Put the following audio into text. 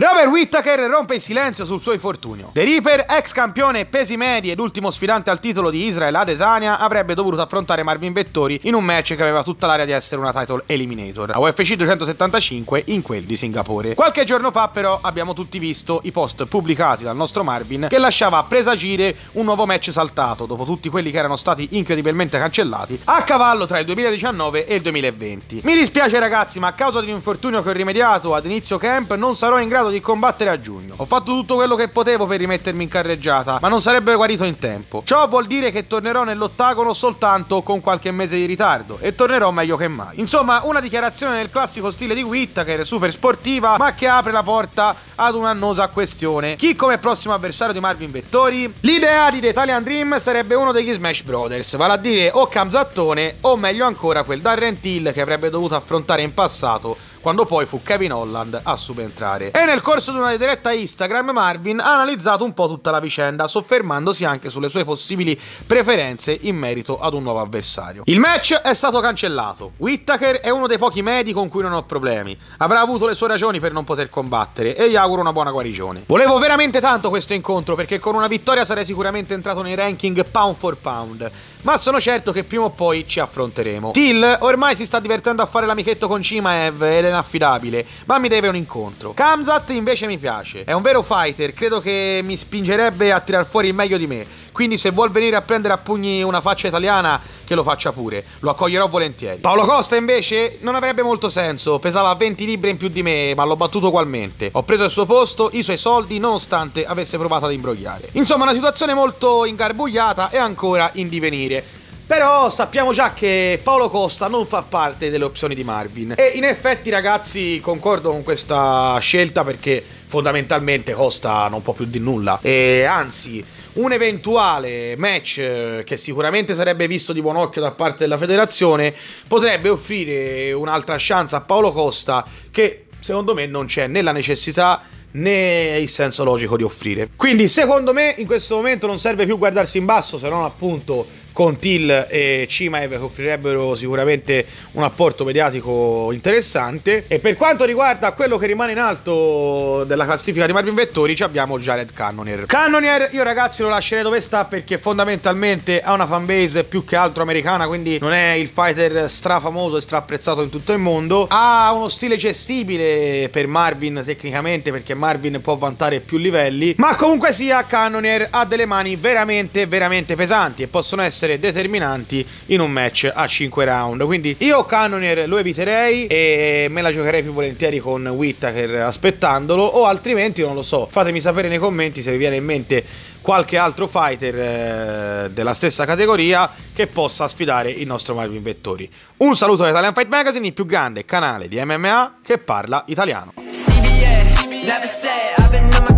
Robert Whittaker rompe il silenzio sul suo infortunio. The Reaper, ex campione pesi medi ed ultimo sfidante al titolo di Israel Adesanya, avrebbe dovuto affrontare Marvin Vettori in un match che aveva tutta l'aria di essere una title eliminator, a UFC 275 in quel di Singapore. Qualche giorno fa però abbiamo tutti visto i post pubblicati dal nostro Marvin che lasciava presagire un nuovo match saltato dopo tutti quelli che erano stati incredibilmente cancellati a cavallo tra il 2019 e il 2020. Mi dispiace ragazzi ma a causa di un infortunio che ho rimediato ad inizio camp non sarò in grado pensato di combattere a giugno. Ho fatto tutto quello che potevo per rimettermi in carreggiata, ma non sarebbe guarito in tempo. Ciò vuol dire che tornerò nell'ottagono soltanto con qualche mese di ritardo e tornerò meglio che mai. Insomma, una dichiarazione nel classico stile di Whittaker, super sportiva, ma che apre la porta ad un'annosa questione. Chi come prossimo avversario di Marvin Vettori? L'idea di The Italian Dream sarebbe uno degli Smash Brothers, vale a dire o Camzattone o meglio ancora quel Darren Till che avrebbe dovuto affrontare in passato quando poi fu Kevin Holland a subentrare. E nel corso di una diretta Instagram Marvin ha analizzato un po' tutta la vicenda, soffermandosi anche sulle sue possibili preferenze in merito ad un nuovo avversario. Il match è stato cancellato. Whittaker è uno dei pochi medi con cui non ho problemi. Avrà avuto le sue ragioni per non poter combattere e gli auguro una buona guarigione. Volevo veramente tanto questo incontro perché con una vittoria sarei sicuramente entrato nei ranking pound for pound, ma sono certo che prima o poi ci affronteremo. Till ormai si sta divertendo a fare l'amichetto con Cimaev ed le ed inaffidabile, ma mi deve un incontro. Kamzat invece mi piace, è un vero fighter, credo che mi spingerebbe a tirar fuori il meglio di me. Quindi se vuol venire a prendere a pugni una faccia italiana, che lo faccia pure, lo accoglierò volentieri. Paolo Costa invece non avrebbe molto senso, pesava 20 libbre in più di me, ma l'ho battuto ugualmente. Ho preso il suo posto, i suoi soldi, nonostante avesse provato ad imbrogliare. Insomma, una situazione molto ingarbugliata e ancora in divenire. Però sappiamo già che Paolo Costa non fa parte delle opzioni di Marvin. E in effetti, ragazzi, concordo con questa scelta perché fondamentalmente Costa non può più di nulla. E anzi, un eventuale match eh, che sicuramente sarebbe visto di buon occhio da parte della federazione potrebbe offrire un'altra chance a Paolo Costa che secondo me non c'è né la necessità né il senso logico di offrire. Quindi secondo me in questo momento non serve più guardarsi in basso se non appunto con Till e Cimaev che offrirebbero sicuramente un apporto mediatico interessante. E per quanto riguarda quello che rimane in alto della classifica di Marvin Vettori, ci abbiamo Jared Cannonier. Cannonier, io ragazzi lo lascerei dove sta perché fondamentalmente ha una fanbase più che altro americana, quindi non è il fighter strafamoso e strapprezzato in tutto il mondo. Ha uno stile gestibile per Marvin tecnicamente perché Marvin può vantare più livelli, ma comunque sia Cannonier ha delle mani veramente veramente pesanti e possono essere essere determinanti in un match a 5 round. Quindi io Cannonier lo eviterei e me la giocherei più volentieri con Whittaker aspettandolo o altrimenti non lo so. Fatemi sapere nei commenti se vi viene in mente qualche altro fighter eh, della stessa categoria che possa sfidare il nostro Marvin Vettori. Un saluto da Italian Fight Magazine, il più grande canale di MMA che parla italiano. CBA,